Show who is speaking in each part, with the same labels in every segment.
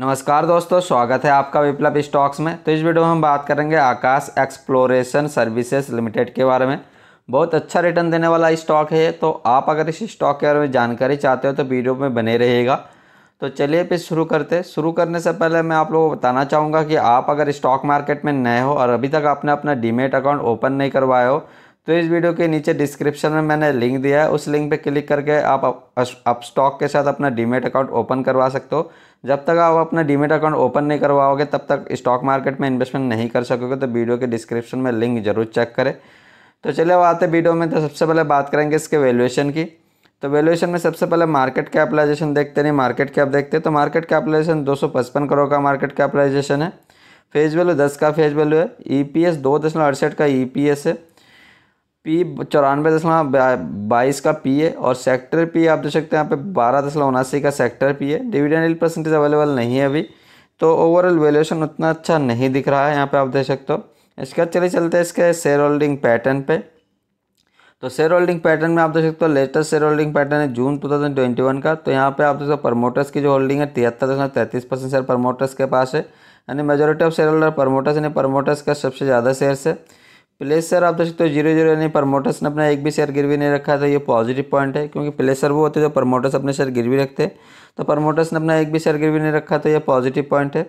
Speaker 1: नमस्कार दोस्तों स्वागत है आपका विप्लव स्टॉक्स में तो इस वीडियो में हम बात करेंगे आकाश एक्सप्लोरेशन सर्विसेज लिमिटेड के बारे में बहुत अच्छा रिटर्न देने वाला स्टॉक है तो आप अगर इस स्टॉक के बारे में जानकारी चाहते हो तो वीडियो में बने रहेगा तो चलिए फिर शुरू करते शुरू करने से पहले मैं आप लोगों को बताना चाहूँगा कि आप अगर स्टॉक मार्केट में नए हो और अभी तक आपने अपना डीमेट अकाउंट ओपन नहीं करवाया हो तो इस वीडियो के नीचे डिस्क्रिप्शन में मैंने लिंक दिया है उस लिंक पे क्लिक करके आप अप स्टॉक के साथ अपना डीमेट अकाउंट ओपन करवा सकते हो जब तक आप अपना डीमेट अकाउंट ओपन नहीं करवाओगे तब तक स्टॉक मार्केट में इन्वेस्टमेंट नहीं कर सकोगे तो वीडियो के डिस्क्रिप्शन में लिंक जरूर चेक करें तो चलिए अब आते वीडियो में तो सबसे पहले बात करेंगे इसके वैल्यूएशन की तो वैल्यूएशन में सबसे पहले मार्केट कैपिटलाइजेशन देखते नहीं मार्केट कैप देखते तो मार्केट कैपिटलाइजेशन दो करोड़ का मार्केट कैपिटलाइजेशन है फेज वैल्यू दस का फेज वैल्यू है ई पी एस दो दशमलव अड़सठ का ई पी एस है पी चौरानवे दशमलव बाईस का पी है और सेक्टर पी आप देख सकते हैं यहाँ पे बारह दशमलव उनासी का सेक्टर पी है डिविडेंड एल परसेंटेज अवेलेबल नहीं है अभी तो ओवरऑल वैल्यूएशन उतना अच्छा नहीं दिख रहा है यहाँ पे आप देख सकते हो इसके बाद चले चलते हैं इसके शेयर होल्डिंग पैटर्न पे तो शेयर होल्डिंग पैटर्न में आप देख सकते हो लेटेस्ट शेयर होल्डिंग पैटर्न है जून वन का तो यहाँ पे आप देख सकते हो प्रमोटर्स की जो होल्डिंग है तिहत्तर दशमलव तैंतीस परसेंट शेयर प्रमोटर्स के पास है यानी majority of shareholder promoters यानी प्रमोटर्स का सबसे ज़्यादा शेयर है प्लेसर आप देख सकते हो जीरो जीरो यानी प्रमोटर्स ने अपना एक भी शेयर गिरवी नहीं रखा था तो ये पॉजिटिव पॉइंट है क्योंकि प्लेसर वो होते जो प्रमोटर्स अपने शेयर गिरवी रखते तो प्रमोटर्स ने अपना एक भी शेयर गिरवी नहीं रखा था तो ये पॉजिटिव पॉइंट है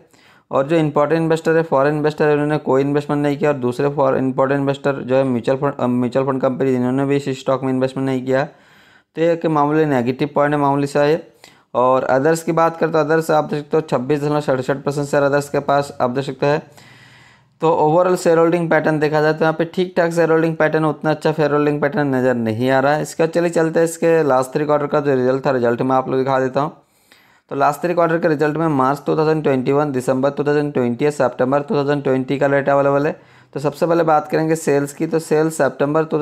Speaker 1: और जो इंपॉर्टेंट इन्वेस्टर है फॉरन इन्वेस्टर है उन्होंने कोई इन्वेस्टमेंट नहीं किया और दूसरे इंपॉर्टेंट इन्वेस्टर जो है mutual fund mutual fund company इन्होंने भी इस स्टॉक में इन्वेस्टमेंट नहीं किया तो ये कि मामूली नेगेटिव पॉइंट है मामूली सा है और अदर्स की बात करें तो अदर्स आप देख सकते हो छब्बीस दशमलव सड़सठ परसेंट शेयर अदर्स के पास आप देख सकते हैं तो ओवरऑल शेयर होल्डिंग पैटर्न देखा जाए तो यहाँ पे ठीक ठाक शेयर होल्डिंग पैटर्न उतना अच्छा शेयर होल्डिंग पैटर्न नज़र नहीं आ रहा है इसका चलिए चलते हैं इसके लास्ट थ्री क्वार्टर का जो रिजल्ट था रिजल्ट मैं आप लोग दिखा देता हूँ तो लास्ट थ्री क्वार्टर के रिजल्ट में मार्च 2021, दिसंबर 2020 या सितंबर टू का रेट अवेलेबल है तो सबसे पहले बात करेंगे सेल्स की तो सेल्स सेप्टेम्बर टू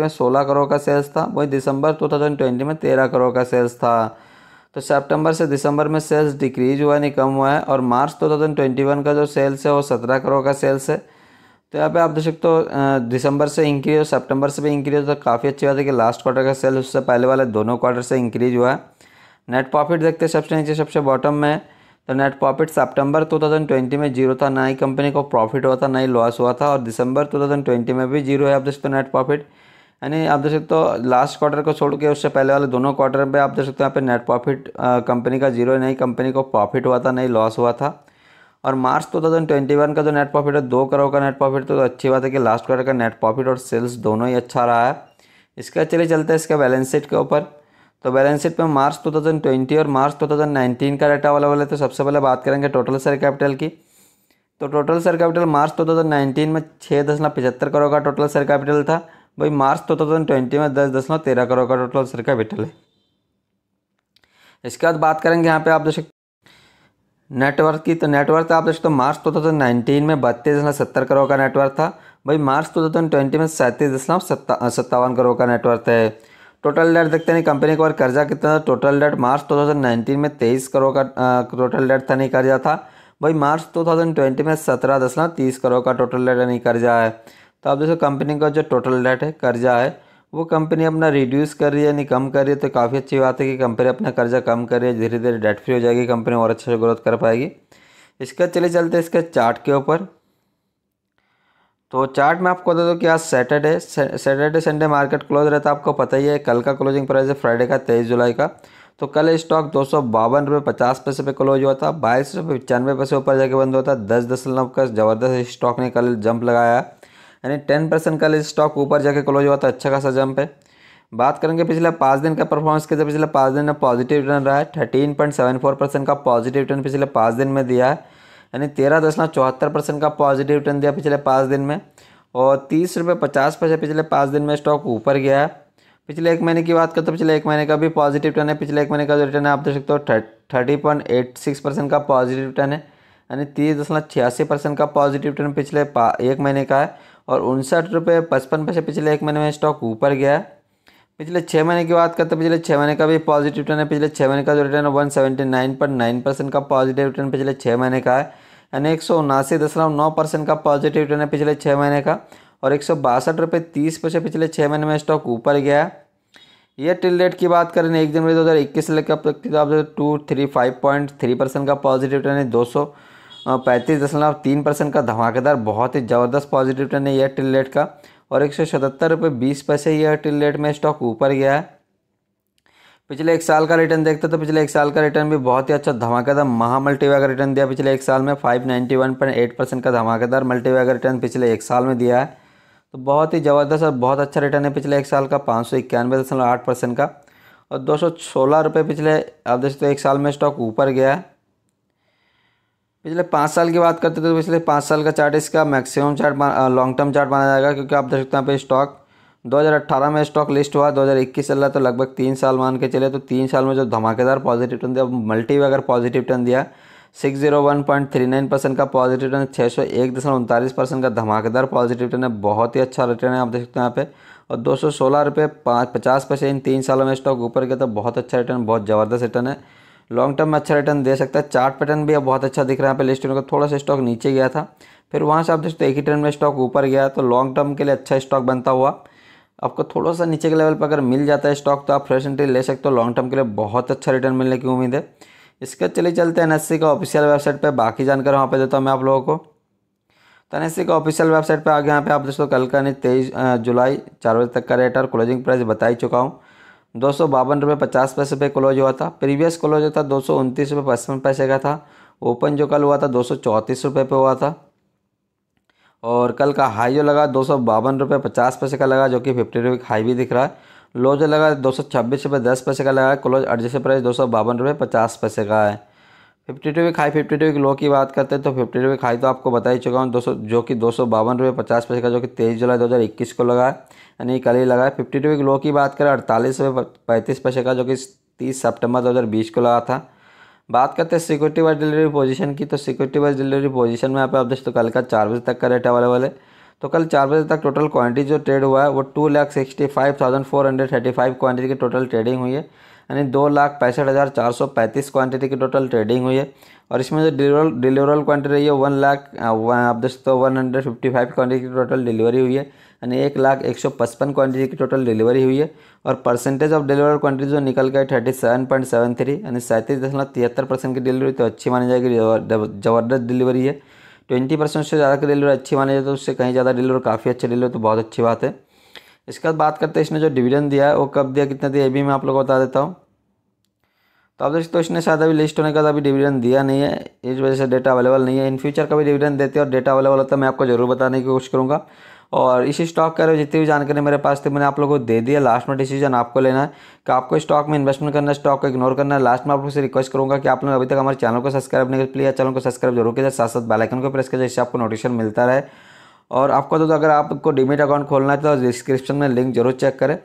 Speaker 1: में सोलह करोड़ का सेल्स था वही दिसंबर टू में तेरह करोड़ का सेल्स था तो सितंबर से दिसंबर में सेल्स डिक्रीज हुआ नहीं कम हुआ है और मार्च 2021 का जो सेल्स है वो सत्रह करोड़ का सेल्स है तो यहाँ पे आप देख सकते हो दिसंबर से इंक्रीज और सितंबर से भी इंक्रीज तो काफ़ी अच्छी बात है कि लास्ट क्वार्टर का सेल्स उससे पहले वाले दोनों क्वार्टर से इंक्रीज हुआ है नेट प्रॉफिट देखते हैं सबसे नीचे सबसे बॉटम में तो नेट प्रॉफिट सितंबर 2020 में जीरो था ना ही कंपनी को प्रॉफिट हुआ था ना ही लॉस हुआ था और दिसंबर 2020 में भी जीरो है आप देखते हो नेट प्रॉफिट અને આપ દેખ સકતો છે લાસ્ટ ક્વાર્ટર કો છોડ કે ઉસે પહેલા વાલે દોનો ક્વાર્ટર મે આપ દેખ સકતો હે યહ પે નેટ પ્રોફિટ કંપની કા 0 નહીં કંપની કો પ્રોફિટ હુઆ થા નહીં લોસ હુઆ થા ઓર માર્ચ 2021 કા જો નેટ પ્રોફિટ હે 2 કરોડ કા નેટ પ્રોફિટ તોacchi બાત હે કે લાસ્ટ ક્વાર્ટર કા નેટ પ્રોફિટ ઓર સેલ્સ દોનો હે અચ્છા રહા હે ઇસકે ચલે ચલતે હે ઇસકે બેલેન્સ શીટ કે ઉપર તો બેલેન્સ શીટ મે માર્ચ 2020 ઓર માર્ચ 2019 કા એકાટા વાલે વાલે તો સબસે પહેલા બાત કરેંગે ટોટલ સર કેપિટલ કી તો ટોટલ સર કેપિટલ માર્ચ 2019 મે 6.75 કરોડ કા ટોટલ સર કેપિટલ થા भाई मार्च टू तो थाउजेंड तो ट्वेंटी में दस दशमलव तेरह करोड़ का टोटल सर का बिटल है इसके बाद बात करेंगे यहाँ पे आप देख सकते नेटवर्क की तो नेटवर्क आप देख सकते हो तो मार्च टू थाउजेंड नाइनटीन में बत्तीस दशमलव सत्तर करोड़ का नेटवर्क था भाई मार्च टू थाउजेंड ट्वेंटी में सैंतीस दशमलव सत्तावन करोड़ का नेटवर्क है टोटल डेट देखते नहीं कंपनी को कर्जा कितना था टोटल डेट मार्च नाइनटीन में तेईस करोड़ का टोटल डेट था नहीं कर्जा था भाई मार्च ट्वेंटी में सत्रह दशमलव तीस करोड़ का टोटल डेट नहीं कर्जा है तो आप देखो कंपनी का जो टोटल डेट है कर्जा है वो कंपनी अपना रिड्यूस कर रही है यानी कम कर रही है तो काफ़ी अच्छी बात है कि कंपनी अपना कर्जा कम कर रही है धीरे धीरे डेट फ्री हो जाएगी कंपनी और अच्छे से ग्रोथ कर पाएगी इसका चले चलते इसके चार्ट के ऊपर तो चार्ट में आपको बता दो कि आज Saturday Saturday Sunday market close रहता है आपको पता ही है कल का क्लोजिंग प्राइस है फ्राइडे का तेईस जुलाई का तो कल स्टॉक दो सौ बावन रुपये पचास पैसे पे क्लोज हुआ था बाईस रुपये पचानवे पैसे ऊपर जाके बंद हुआ था दस दशमलव का ज़बरदस्त स्टॉक ने कल जंप लगाया यानी टेन परसेंट कल स्टॉक ऊपर जाके क्लोज हुआ था तो अच्छा खासा जंप है बात करेंगे पिछले पाँच दिन का परफॉर्मेंस के जब पिछले पाँच दिन में पॉजिटिव रिटर्न रहा है thirteen point seven four percent का पॉजिटिव रिटर्न पिछले पाँच दिन में दिया है यानी तेरह दशमलव चौहत्तर परसेंट का पॉजिटिव रिटर्न दिया पिछले पाँच दिन में और तीस रुपये पचास पैसे पिछले पाँच दिन में स्टॉक ऊपर गया है पिछले एक महीने की बात करें तो पिछले एक महीने का भी पॉजिटिव रिटर्न है पिछले एक महीने का जो रिटर्न है आप देख सकते हो thirty point eight six percent का पॉजिटिव रिटर्न है यानी तीस दशमलव छियासी परसेंट का पॉजिटिव रिटर्न पिछले एक महीने का है और उनसठ रुपये पचपन पैसे पिछले एक महीने में स्टॉक ऊपर गया पिछले छः महीने की बात करते हैं पिछले छः महीने का भी पॉजिटिव रिटर्न है पिछले छः महीने का जो रिटर्न है one seventy nine point nine percent का पॉजिटिव रिटर्न पिछले छः महीने का है यानी एक सौ उनासी दशमलव नौ परसेंट का पॉजिटिव रिटर्न है पिछले छः महीने का और एक सौ बासठ रुपये तीस पैसे पिछले छः महीने में स्टॉक ऊपर गया है ये टिल रेट की बात करें एक जनवरी दो हज़ार इक्कीस से लेकर अब तक two three five point three percent का पॉजिटिव रिटर्न है दो सौ पैंतीस दशमलव तीन परसेंट का धमाकेदार बहुत ही ज़बरदस्त पॉजिटिव टर्न है यह टिल रेट का और एक सौ सतहत्तर रुपये बीस पैसे यह टिल रेट में स्टॉक ऊपर गया है पिछले एक साल का रिटर्न देखते तो पिछले एक साल का रिटर्न भी बहुत ही अच्छा धमाकेदार महा मल्टीवैगर रिटर्न दिया पिछले एक साल में five ninety one point eight percent का धमाकेदार मल्टीवैगर रिटर्न पिछले एक साल में दिया है तो बहुत ही ज़बरदस्त और बहुत अच्छा रिटर्न है पिछले एक साल का पाँच सौ इक्यानवे दशमलव आठ परसेंट का और दो सौ सोलह रुपये पिछले आप देखते हो एक साल में स्टॉक ऊपर गया है पिछले पाँच साल की बात करते तो पिछले पाँच साल का चार्ट इसका maximum chart long term chart माना जाएगा क्योंकि आप देख सकते हैं यहाँ पे स्टॉक 2018 में स्टॉक लिस्ट हुआ 2021 चल रहा तो लगभग तीन साल मान के चले तो तीन साल में जो धमाकेदार पॉजिटिव टर्न दिया मल्टी अगर पॉजिटिव टर्न दिया six zero one point three nine percent का पॉजिटिव टर्न छः सौ एक दशमलव उनतालीस परसेंट का धमाकेदार पॉजिटिव टर्न है बहुत ही अच्छा रिटर्न है आप देख सकते हैं यहाँ पे और दो सौ सोलह रुपये पाँच पचास परसेंट इन तीन सालों में स्टॉक ऊपर गया तो बहुत अच्छा रिटर्न बहुत ज़बरदस्त रिटर्न है लॉन्ग टर्म में अच्छा रिटर्न दे सकता है चार्ट पैटर्न भी अब बहुत अच्छा दिख रहा है यहाँ पे लिस्टिंग का थोड़ा सा स्टॉक नीचे गया था फिर वहाँ से आप देखते एक ही टर्न में स्टॉक ऊपर गया तो लॉन्ग टर्म के लिए अच्छा स्टॉक बनता हुआ आपको थोड़ा सा नीचे के लेवल पर अगर मिल जाता है स्टॉक तो आप फ्रेश एंट्री ले सकते हो लॉन्ग टर्म के लिए बहुत अच्छा रिटर्न मिलने की उम्मीद है इसके चले चलते एस एन e का ऑफिशियल वेबसाइट पर बाकी जानकारी वहाँ पर देता हूँ मैं आप लोगों को तो एन e का ऑफिशियल वेबसाइट पर आगे यहाँ पे आप दोस्तों कल का नहीं तेईस जुलाई चार बजे तक का रेट और क्लोजिंग प्राइस बता ही चुका हूँ दो सौ बावन रुपये पचास पैसे पे क्लोज हुआ था प्रीवियस क्लोज जो था दो सौ उनतीस रुपये पचपन पैसे का था ओपन जो कल हुआ था दो सौ चौंतीस रुपये पे हुआ था और कल का हाई जो लगा दो सौ बावन रुपये पचास पैसे का लगा जो कि फिफ्टी रुपये हाई भी दिख रहा है लो जो लगा दो सौ छब्बीस रुपये दस पैसे का लगा क्लोज एडजस्ट प्राइस दो सौ बावन रुपये पचास पैसे का है fifty two week high fifty two week low की बात करते हैं तो फिफ्टी टू वीक हाई तो आपको बता ही चुका हूँ दो सौ जो कि दो सौ बावन रुपये पचास पैसे का जो कि तेईस जुलाई दो हज़ार इक्कीस को लगा है यानी कल ही लगा है फिफ्टी टू विक लो की बात करें अड़तालीस रुपये पैंतीस पैसे का जो कि तीस सितंबर दो हज़ार बीस को लगा था बात करते हैं सिक्योरिटी वाइज डिलीवरी पोजीशन की तो सिक्योरिटी वाइज डिलीवरी पोजीशन में आप दोस्तों कल का चार बजे तक का रेट अवेलेबल है तो कल चार बजे तक टोटल क्वांटिटी जो ट्रेड हुआ है वो two lakh sixty five thousand four hundred thirty five quantity की टोटल ट्रेडिंग हुई है અને 2,65,435 ક્વોન્ટિટી કે ટોટલ ટ્રેડિંગ હુઈ હે ઓર ઇસમે જો ડિલિવરલ ડિલિવરલ ક્વોન્ટિટી રહી હે 1 લાખ આપ દેસ્તો 155 ક્વોન્ટિટી ટોટલ ડિલિવરી હુઈ હે અને 1,155 ક્વોન્ટિટી કે ટોટલ ડિલિવરી હુઈ હે ઓર પરસેન્ટેજ ઓફ ડિલિવરલ ક્વોન્ટિટી જો નિકલ કે 37.73 અને 37.73% કે ડિલિવરી તો achhi maani jayegi jawardast delivery hai 20% સે જ્યાદા કે delivery achhi maani jayegi to usse kahin zyada deliver kaafi achha deliver to bahut achhi baat hai इसके बाद बात करते हैं इसने जो डिविडेंड दिया है वो कब दिया कितना दिया ये भी मैं आप लोग को बता देता हूँ तो आप देखते हो इसने शायद अभी लिस्ट होने के बाद अभी डिविडेंड दिया नहीं है इस वजह से डेटा अवेलेबल नहीं है इन फ्यूचर कभी डिविडेंड देते और डेटा अवेलेबल होता है मैं आपको जरूर बताने की कोशिश करूँगा और इसी स्टॉक का जितनी भी जानकारी मेरे पास थी मैंने आप लोगों को दे दिया लास्ट में डिसीजन आपको लेना है कि आपको स्टॉक में इन्वेस्टमेंट करना है स्टॉक को इग्नोर करना है लास्ट में आप लोग से रिक्वेस्ट करूँगा कि आप लोग अभी तक हमारे चैनल को सब्सक्राइब नहीं कर प्लीज चैनल को सब्सक्राइब जरूर कीजिए साथ साथ बेलाइकन को प्रेस कर जिससे आपको नोटिफिकेशन मिलता रहे और आपको तो, तो अगर आपको डिमेट अकाउंट खोलना है तो डिस्क्रिप्शन में लिंक जरूर चेक करें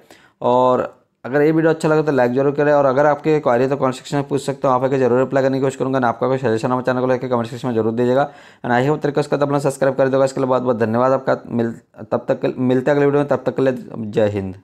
Speaker 1: और अगर ये वीडियो अच्छा लगे तो लाइक जरूर करें और अगर आपके क्वारी तो कमेंट सेक्शन में पूछ सकते हो आप आगे जरूर रिप्लाई करने की कोशिश करूँगा आपका कोई सजेशन हमारे तो चैनल को लेकर कमेंट सेक्शन में जरूर दीजिएगा एंड आई होप तरीके उसका अपना सब्सक्राइब कर देगा इसके लिए बहुत बहुत धन्यवाद आपका मिल तब तक मिलते अगले वीडियो में तब तक के लिए जय हिंद